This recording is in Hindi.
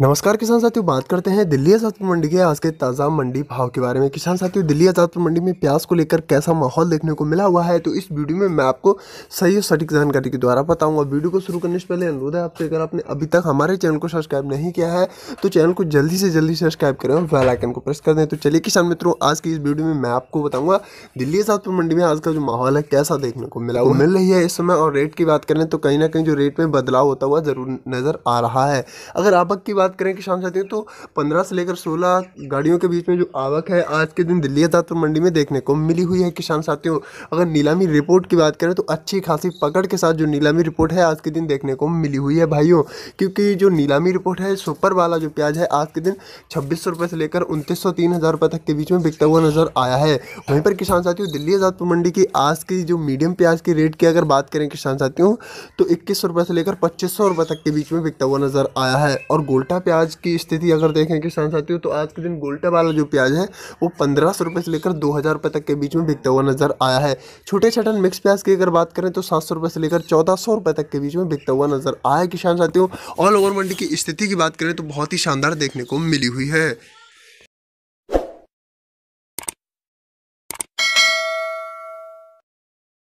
नमस्कार किसान साथियों बात करते हैं दिल्ली आजादपुर मंडी के आज के ताज़ा मंडी भाव के बारे में किसान साथियों दिल्ली आजादपुर मंडी में प्याज को लेकर कैसा माहौल देखने को मिला हुआ है तो इस वीडियो में मैं आपको सही और सटीक जानकारी के द्वारा बताऊंगा वीडियो को शुरू करने से पहले अनुरोध है आपसे अगर आपने अभी तक हमारे चैनल को सब्सक्राइब नहीं किया है तो चैनल को जल्दी से जल्दी सब्सक्राइब करें और बेल आइकन को प्रेस कर दें तो चलिए किसान मित्रों आज की इस वीडियो में मैं आपको बताऊंगा दिल्ली आजादपुर मंडी में आज का जो माहौल है कैसा देखने को मिला हुआ मिल रही है इस समय और रेट की बात करें तो कहीं ना कहीं जो रेट में बदलाव होता हुआ जरूर नजर आ रहा है अगर आप की बात करें किसान साथियों तो पंद्रह से लेकर सोलह गाड़ियों के बीच में जो आवक है आज के दिन दिल्ली दातुर मंडी में देखने को मिली हुई है किसान साथियों अगर नीलामी रिपोर्ट की बात करें तो अच्छी खासी पकड़ के साथ जो नीलामी रिपोर्ट है आज के दिन देखने को मिली हुई है भाइयों क्योंकि जो नीलामी रिपोर्ट है सुपर वाला जो प्याज है आज के दिन छब्बीस सौ से लेकर उनतीस सौ तीन हज़ार रुपये तक के बीच में बिकता हुआ नजर आया है वहीं पर किसान साथियों दिल्ली आजादपुर मंडी की आज की जो मीडियम प्याज के रेट की अगर बात करें किसान साथियों तो इक्कीस सौ से लेकर पच्चीस सौ तक के बीच में बिकता हुआ नजर आया है और गोल्ड गोल्टा प्याज की स्थिति अगर देखें किसान साथियों तो आज के दिन गोल्टा वाला जो प्याज है वो पंद्रह सौ रुपये से लेकर दो हज़ार रुपये तक के बीच में बिकता हुआ नज़र आया है छोटे छटन मिक्स प्याज की अगर बात करें तो सात सौ रुपये से लेकर चौदह सौ रुपये तक के बीच में बिकता हुआ नज़र आया किसान साथियों ऑल ओवर मंडी की स्थिति की बात करें तो बहुत ही शानदार देखने को मिली हुई है